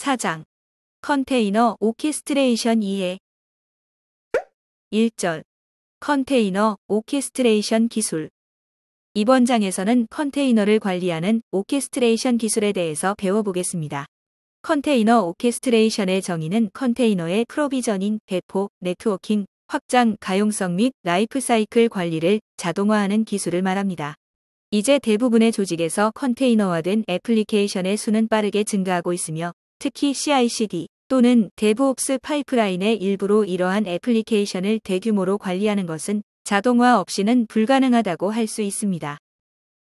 사장 컨테이너 오케스트레이션 이해 1절 컨테이너 오케스트레이션 기술 이번 장에서는 컨테이너를 관리하는 오케스트레이션 기술에 대해서 배워보겠습니다. 컨테이너 오케스트레이션의 정의는 컨테이너의 프로비전인 배포, 네트워킹, 확장, 가용성 및 라이프사이클 관리를 자동화하는 기술을 말합니다. 이제 대부분의 조직에서 컨테이너화된 애플리케이션의 수는 빠르게 증가하고 있으며 특히 CICD 또는 데브옵스 파이프라인의 일부로 이러한 애플리케이션을 대규모로 관리하는 것은 자동화 없이는 불가능하다고 할 수 있습니다.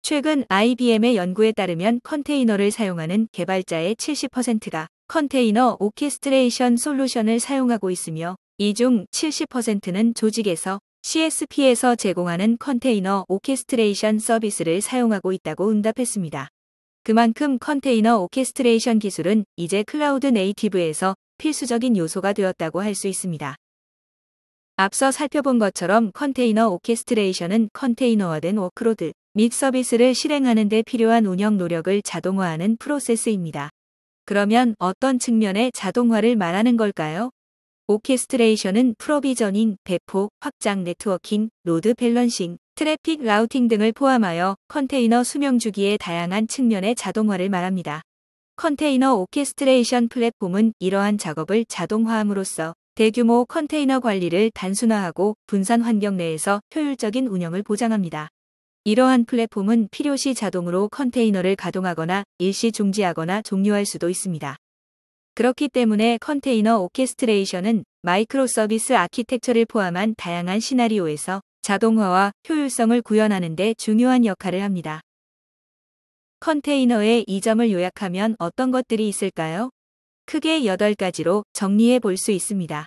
최근 IBM의 연구에 따르면 컨테이너를 사용하는 개발자의 70%가 컨테이너 오케스트레이션 솔루션을 사용하고 있으며 이 중 70%는 조직에서 CSP에서 제공하는 컨테이너 오케스트레이션 서비스를 사용하고 있다고 응답했습니다. 그만큼 컨테이너 오케스트레이션 기술은 이제 클라우드 네이티브에서 필수적인 요소가 되었다고 할 수 있습니다. 앞서 살펴본 것처럼 컨테이너 오케스트레이션은 컨테이너화된 워크로드 및 서비스를 실행하는 데 필요한 운영 노력을 자동화하는 프로세스입니다. 그러면 어떤 측면의 자동화를 말하는 걸까요? 오케스트레이션은 프로비전인 배포, 확장 네트워킹, 로드 밸런싱, 트래픽 라우팅 등을 포함하여 컨테이너 수명 주기의 다양한 측면의 자동화를 말합니다. 컨테이너 오케스트레이션 플랫폼은 이러한 작업을 자동화함으로써 대규모 컨테이너 관리를 단순화하고 분산 환경 내에서 효율적인 운영을 보장합니다. 이러한 플랫폼은 필요시 자동으로 컨테이너를 가동하거나 일시 중지하거나 종료할 수도 있습니다. 그렇기 때문에 컨테이너 오케스트레이션은 마이크로 서비스 아키텍처를 포함한 다양한 시나리오에서 자동화와 효율성을 구현하는 데 중요한 역할을 합니다. 컨테이너의 이점을 요약하면 어떤 것들이 있을까요? 크게 8가지로 정리해 볼 수 있습니다.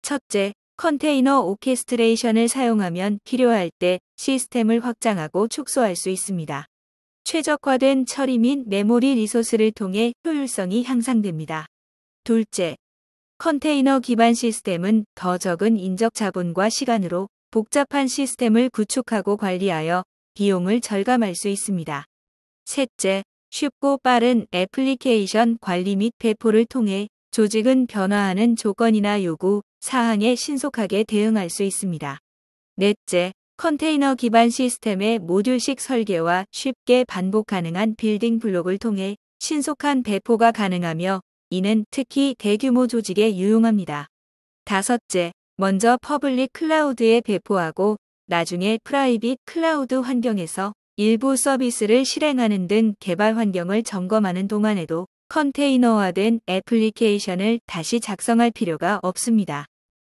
첫째, 컨테이너 오케스트레이션을 사용하면 필요할 때 시스템을 확장하고 축소할 수 있습니다. 최적화된 처리 및 메모리 리소스를 통해 효율성이 향상됩니다. 둘째, 컨테이너 기반 시스템은 더 적은 인적 자본과 시간으로 복잡한 시스템을 구축하고 관리하여 비용을 절감할 수 있습니다. 셋째, 쉽고 빠른 애플리케이션 관리 및 배포를 통해 조직은 변화하는 조건이나 요구, 사항에 신속하게 대응할 수 있습니다. 넷째, 컨테이너 기반 시스템의 모듈식 설계와 쉽게 반복 가능한 빌딩 블록을 통해 신속한 배포가 가능하며 이는 특히 대규모 조직에 유용합니다. 다섯째, 먼저 퍼블릭 클라우드에 배포하고 나중에 프라이빗 클라우드 환경에서 일부 서비스를 실행하는 등 개발 환경을 점검하는 동안에도 컨테이너화된 애플리케이션을 다시 작성할 필요가 없습니다.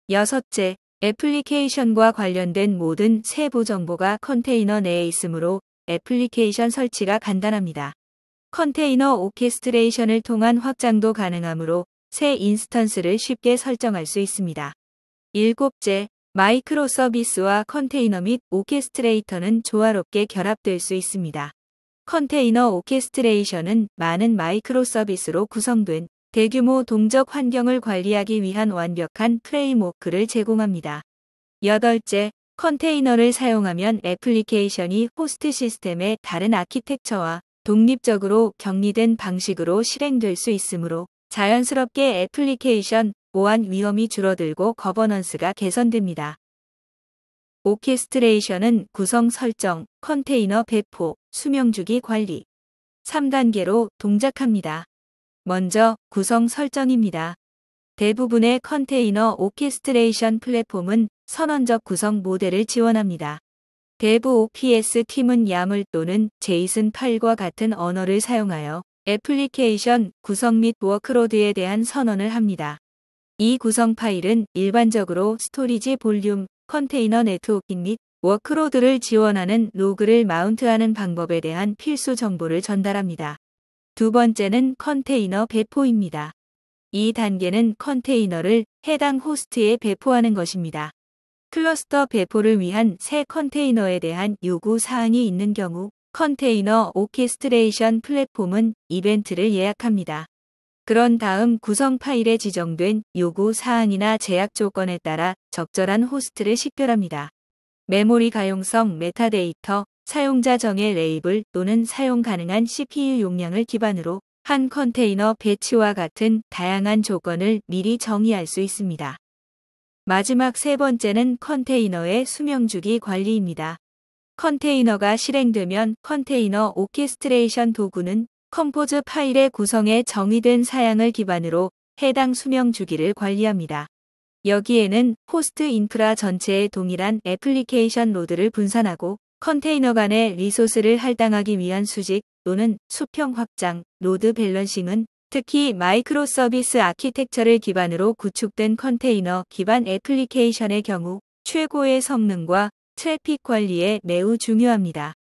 여섯째, 애플리케이션과 관련된 모든 세부 정보가 컨테이너 내에 있으므로 애플리케이션 설치가 간단합니다. 컨테이너 오케스트레이션을 통한 확장도 가능하므로 새 인스턴스를 쉽게 설정할 수 있습니다. 일곱째, 마이크로 서비스와 컨테이너 및 오케스트레이터는 조화롭게 결합될 수 있습니다. 컨테이너 오케스트레이션은 많은 마이크로 서비스로 구성된 대규모 동적 환경을 관리하기 위한 완벽한 프레임워크를 제공합니다. 여덟째, 컨테이너를 사용하면 애플리케이션이 호스트 시스템의 다른 아키텍처와 독립적으로 격리된 방식으로 실행될 수 있으므로 자연스럽게 애플리케이션 보안 위험이 줄어들고 거버넌스가 개선됩니다. 오케스트레이션은 구성 설정, 컨테이너 배포, 수명주기 관리 3단계로 동작합니다. 먼저 구성 설정입니다. 대부분의 컨테이너 오케스트레이션 플랫폼은 선언적 구성 모델을 지원합니다. 대부 OPS 팀은 YAML 또는 JSON 8과 같은 언어를 사용하여 애플리케이션 구성 및 워크로드에 대한 선언을 합니다. 이 구성 파일은 일반적으로 스토리지 볼륨, 컨테이너 네트워킹 및 워크로드를 지원하는 로그를 마운트하는 방법에 대한 필수 정보를 전달합니다. 두 번째는 컨테이너 배포입니다. 이 단계는 컨테이너를 해당 호스트에 배포하는 것입니다. 클러스터 배포를 위한 새 컨테이너에 대한 요구 사항이 있는 경우 컨테이너 오케스트레이션 플랫폼은 이벤트를 예약합니다. 그런 다음 구성 파일에 지정된 요구 사항이나 제약 조건에 따라 적절한 호스트를 식별합니다. 메모리 가용성 메타데이터, 사용자 정의 레이블 또는 사용 가능한 CPU 용량을 기반으로 한 컨테이너 배치와 같은 다양한 조건을 미리 정의할 수 있습니다. 마지막 세 번째는 컨테이너의 수명주기 관리입니다. 컨테이너가 실행되면 컨테이너 오케스트레이션 도구는 컴포즈 파일의 구성에 정의된 사양을 기반으로 해당 수명 주기를 관리합니다. 여기에는 호스트 인프라 전체의 동일한 애플리케이션 로드를 분산하고 컨테이너 간의 리소스를 할당하기 위한 수직 또는 수평 확장, 로드 밸런싱은 특히 마이크로 서비스 아키텍처를 기반으로 구축된 컨테이너 기반 애플리케이션의 경우 최고의 성능과 트래픽 관리에 매우 중요합니다.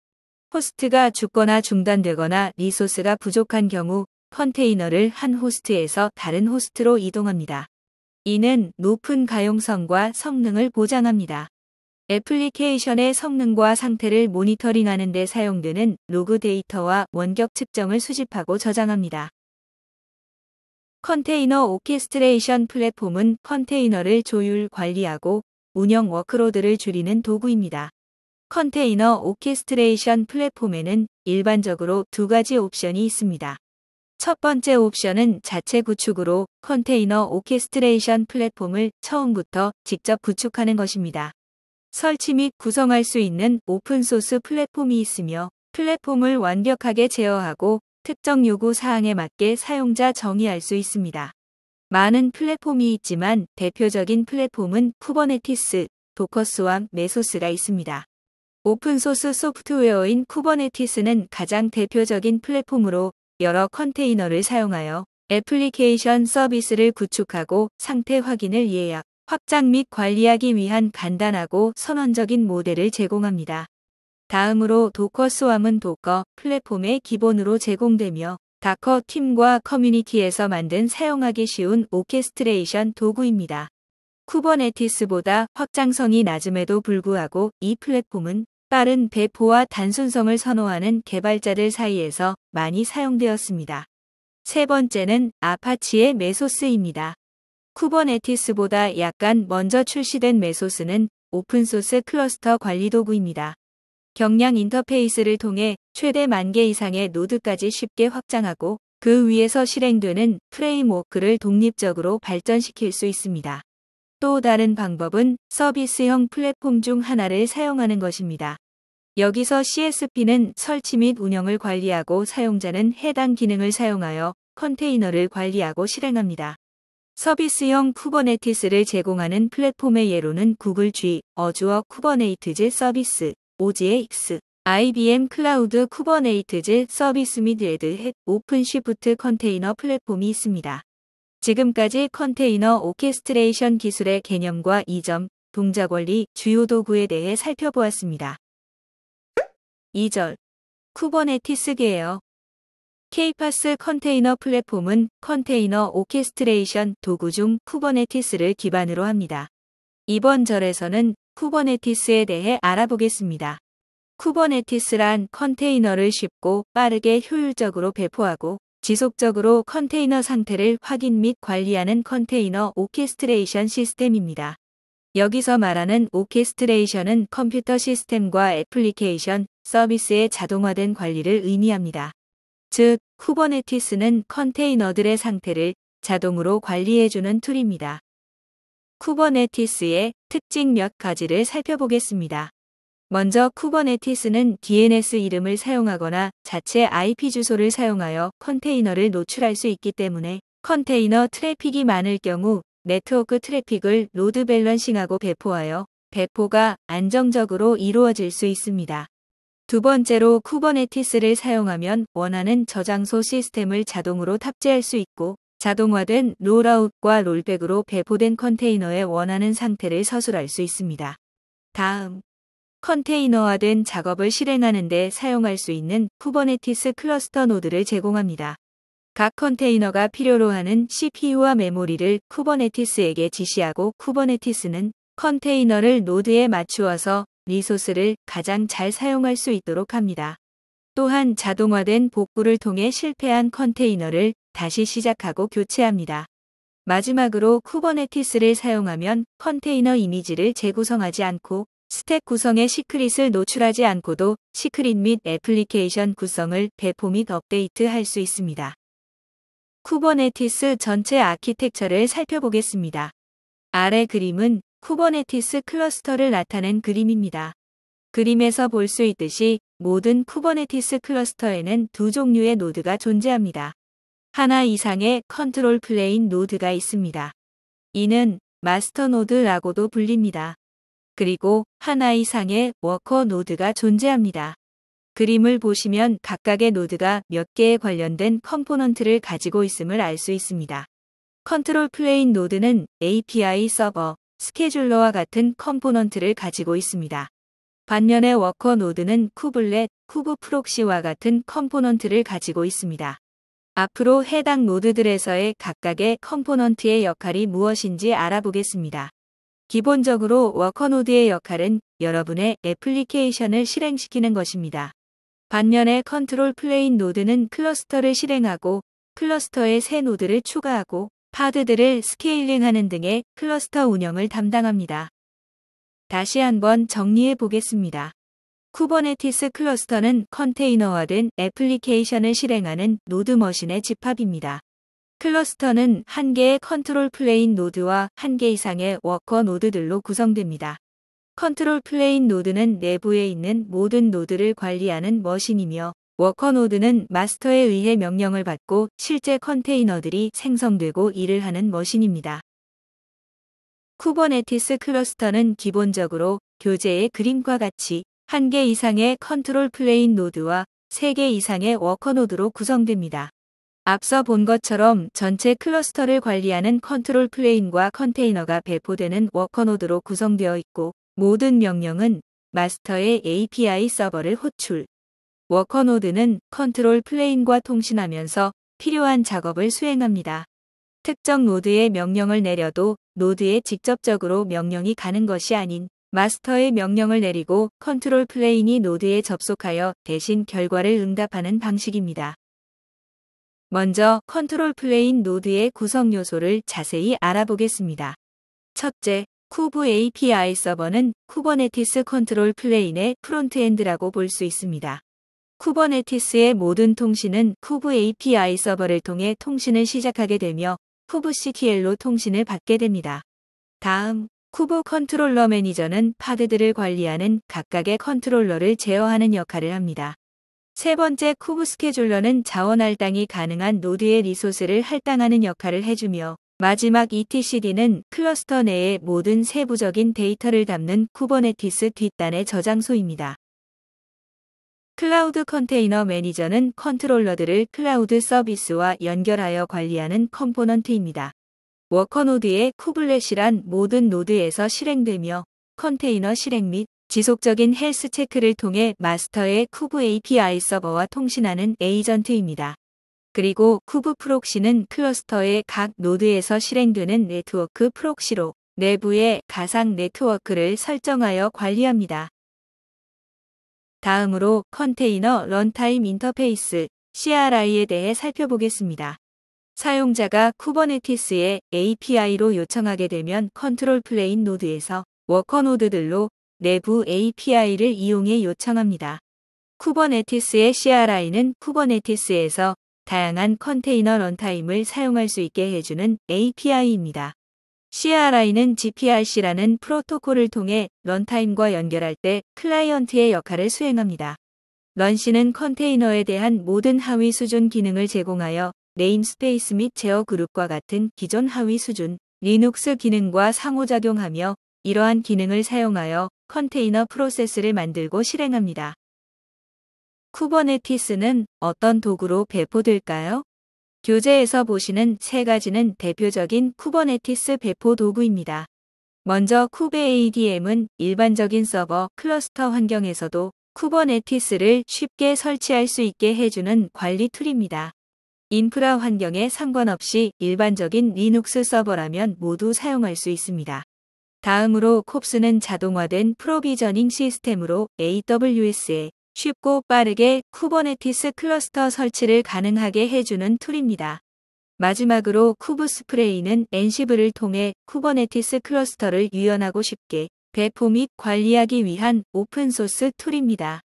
호스트가 죽거나 중단되거나 리소스가 부족한 경우 컨테이너를 한 호스트에서 다른 호스트로 이동합니다. 이는 높은 가용성과 성능을 보장합니다. 애플리케이션의 성능과 상태를 모니터링하는 데 사용되는 로그 데이터와 원격 측정을 수집하고 저장합니다. 컨테이너 오케스트레이션 플랫폼은 컨테이너를 조율 관리하고 운영 워크로드를 줄이는 도구입니다. 컨테이너 오케스트레이션 플랫폼에는 일반적으로 두 가지 옵션이 있습니다. 첫 번째 옵션은 자체 구축으로 컨테이너 오케스트레이션 플랫폼을 처음부터 직접 구축하는 것입니다. 설치 및 구성할 수 있는 오픈소스 플랫폼이 있으며 플랫폼을 완벽하게 제어하고 특정 요구 사항에 맞게 사용자 정의할 수 있습니다. 많은 플랫폼이 있지만 대표적인 플랫폼은 쿠버네티스, 도커스와 메소스가 있습니다. 오픈소스 소프트웨어인 쿠버네티스는 가장 대표적인 플랫폼으로 여러 컨테이너를 사용하여 애플리케이션 서비스를 구축하고 상태 확인을 예약, 확장 및 관리하기 위한 간단하고 선언적인 모델을 제공합니다. 다음으로 도커 스왑은 도커 플랫폼의 기본으로 제공되며 다커 팀과 커뮤니티에서 만든 사용하기 쉬운 오케스트레이션 도구입니다. 쿠버네티스보다 확장성이 낮음에도 불구하고 이 플랫폼은 빠른 배포와 단순성을 선호하는 개발자들 사이에서 많이 사용되었습니다. 세 번째는 아파치의 메소스입니다. 쿠버네티스보다 약간 먼저 출시된 메소스는 오픈소스 클러스터 관리 도구입니다. 경량 인터페이스를 통해 최대 만 개 이상의 노드까지 쉽게 확장하고 그 위에서 실행되는 프레임워크를 독립적으로 발전시킬 수 있습니다. 또 다른 방법은 서비스형 플랫폼 중 하나를 사용하는 것입니다. 여기서 CSP는 설치 및 운영을 관리하고 사용자는 해당 기능을 사용하여 컨테이너를 관리하고 실행합니다. 서비스형 쿠버네티스를 제공하는 플랫폼의 예로는 구글 G, 어주어 쿠버네이트즈 서비스, OGX, IBM 클라우드 쿠버네이트즈 서비스 및 레드햇 오픈시프트 컨테이너 플랫폼이 있습니다. 지금까지 컨테이너 오케스트레이션 기술의 개념과 이점, 동작 원리, 주요 도구에 대해 살펴보았습니다. 2절 쿠버네티스 계열 케이파스 컨테이너 플랫폼은 컨테이너 오케스트레이션 도구 중 쿠버네티스를 기반으로 합니다. 이번 절에서는 쿠버네티스에 대해 알아보겠습니다. 쿠버네티스란 컨테이너를 쉽고 빠르게 효율적으로 배포하고 지속적으로 컨테이너 상태를 확인 및 관리하는 컨테이너 오케스트레이션 시스템입니다. 여기서 말하는 오케스트레이션은 컴퓨터 시스템과 애플리케이션, 서비스의 자동화된 관리를 의미합니다. 즉, 쿠버네티스는 컨테이너들의 상태를 자동으로 관리해주는 툴입니다. 쿠버네티스의 특징 몇 가지를 살펴보겠습니다. 먼저 쿠버네티스는 DNS 이름을 사용하거나 자체 IP 주소를 사용하여 컨테이너를 노출할 수 있기 때문에 컨테이너 트래픽이 많을 경우 네트워크 트래픽을 로드 밸런싱하고 배포하여 배포가 안정적으로 이루어질 수 있습니다. 두 번째로 쿠버네티스를 사용하면 원하는 저장소 시스템을 자동으로 탑재할 수 있고 자동화된 롤아웃과 롤백으로 배포된 컨테이너의 원하는 상태를 서술할 수 있습니다. 다음, 컨테이너화된 작업을 실행하는 데 사용할 수 있는 쿠버네티스 클러스터 노드를 제공합니다. 각 컨테이너가 필요로 하는 CPU와 메모리를 쿠버네티스에게 지시하고 쿠버네티스는 컨테이너를 노드에 맞추어서 리소스를 가장 잘 사용할 수 있도록 합니다. 또한 자동화된 복구를 통해 실패한 컨테이너를 다시 시작하고 교체합니다. 마지막으로 쿠버네티스를 사용하면 컨테이너 이미지를 재구성하지 않고 스택 구성의 시크릿을 노출하지 않고도 시크릿 및 애플리케이션 구성을 배포 및 업데이트 할 수 있습니다. 쿠버네티스 전체 아키텍처를 살펴보겠습니다. 아래 그림은 쿠버네티스 클러스터를 나타낸 그림입니다. 그림에서 볼 수 있듯이 모든 쿠버네티스 클러스터에는 두 종류의 노드가 존재합니다. 하나 이상의 컨트롤 플레인 노드가 있습니다. 이는 마스터 노드라고도 불립니다. 그리고 하나 이상의 워커 노드가 존재합니다. 그림을 보시면 각각의 노드가 몇 개에 관련된 컴포넌트를 가지고 있음을 알 수 있습니다. 컨트롤 플레인 노드는 API 서버, 스케줄러와 같은 컴포넌트를 가지고 있습니다. 반면에 워커 노드는 쿠블렛, 쿠브 프록시와 같은 컴포넌트를 가지고 있습니다. 앞으로 해당 노드들에서의 각각의 컴포넌트의 역할이 무엇인지 알아보겠습니다. 기본적으로 워커 노드의 역할은 여러분의 애플리케이션을 실행시키는 것입니다. 반면에 컨트롤 플레인 노드는 클러스터를 실행하고 클러스터에 새 노드를 추가하고 파드들을 스케일링하는 등의 클러스터 운영을 담당합니다. 다시 한번 정리해 보겠습니다. 쿠버네티스 클러스터는 컨테이너화된 애플리케이션을 실행하는 노드 머신의 집합입니다. 클러스터는 한 개의 컨트롤 플레인 노드와 한 개 이상의 워커 노드들로 구성됩니다. 컨트롤 플레인 노드는 내부에 있는 모든 노드를 관리하는 머신이며 워커 노드는 마스터에 의해 명령을 받고 실제 컨테이너들이 생성되고 일을 하는 머신입니다. 쿠버네티스 클러스터는 기본적으로 교재의 그림과 같이 한 개 이상의 컨트롤 플레인 노드와 세 개 이상의 워커 노드로 구성됩니다. 앞서 본 것처럼 전체 클러스터를 관리하는 컨트롤 플레인과 컨테이너가 배포되는 워커 노드로 구성되어 있고 모든 명령은 마스터의 API 서버를 호출. 워커 노드는 컨트롤 플레인과 통신하면서 필요한 작업을 수행합니다. 특정 노드에 명령을 내려도 노드에 직접적으로 명령이 가는 것이 아닌 마스터의 명령을 내리고 컨트롤 플레인이 노드에 접속하여 대신 결과를 응답하는 방식입니다. 먼저 컨트롤 플레인 노드의 구성 요소를 자세히 알아보겠습니다. 첫째, 쿠브 API 서버는 쿠버네티스 컨트롤 플레인의 프론트엔드라고 볼 수 있습니다. 쿠버네티스의 모든 통신은 쿠브 API 서버를 통해 통신을 시작하게 되며 쿠브 c t l 로 통신을 받게 됩니다. 다음 쿠보 컨트롤러 매니저는 파드들을 관리하는 각각의 컨트롤러를 제어하는 역할을 합니다. 세 번째 쿠브 스케줄러는 자원 할당이 가능한 노드의 리소스를 할당하는 역할을 해주며 마지막 etcd는 클러스터 내의 모든 세부적인 데이터를 담는 쿠버네티스 뒷단의 저장소입니다. 클라우드 컨테이너 매니저는 컨트롤러들을 클라우드 서비스와 연결하여 관리하는 컴포넌트입니다. 워커 노드의 쿠블렛이란 모든 노드에서 실행되며 컨테이너 실행 및 지속적인 헬스 체크를 통해 마스터의 쿠브 API 서버와 통신하는 에이전트입니다. 그리고 쿠브 프록시는 클러스터의 각 노드에서 실행되는 네트워크 프록시로 내부의 가상 네트워크를 설정하여 관리합니다. 다음으로 컨테이너 런타임 인터페이스 CRI에 대해 살펴보겠습니다. 사용자가 쿠버네티스의 API로 요청하게 되면 컨트롤 플레인 노드에서 워커 노드들로 내부 API를 이용해 요청합니다. 쿠버네티스의 CRI는 쿠버네티스에서 다양한 컨테이너 런타임을 사용할 수 있게 해주는 API입니다. CRI는 GPRC라는 프로토콜을 통해 런타임과 연결할 때 클라이언트의 역할을 수행합니다. 런시는 컨테이너에 대한 모든 하위 수준 기능을 제공하여 네임스페이스 및 제어 그룹과 같은 기존 하위 수준 리눅스 기능과 상호작용하며 이러한 기능을 사용하여 컨테이너 프로세스를 만들고 실행합니다. 쿠버네티스는 어떤 도구로 배포될까요? 교재에서 보시는 세 가지는 대표적인 쿠버네티스 배포 도구입니다. 먼저 쿠베 ADM은 일반적인 서버 클러스터 환경에서도 쿠버네티스를 쉽게 설치할 수 있게 해주는 관리 툴입니다. 인프라 환경에 상관없이 일반적인 리눅스 서버라면 모두 사용할 수 있습니다. 다음으로 콥스는 자동화된 프로비저닝 시스템으로 a w s 에 쉽고 빠르게 쿠버네티스 클러스터 설치를 가능하게 해주는 툴입니다. 마지막으로 쿠브 스프레이는 엔시브를 통해 쿠버네티스 클러스터를 유연하고 쉽게 배포 및 관리하기 위한 오픈소스 툴입니다.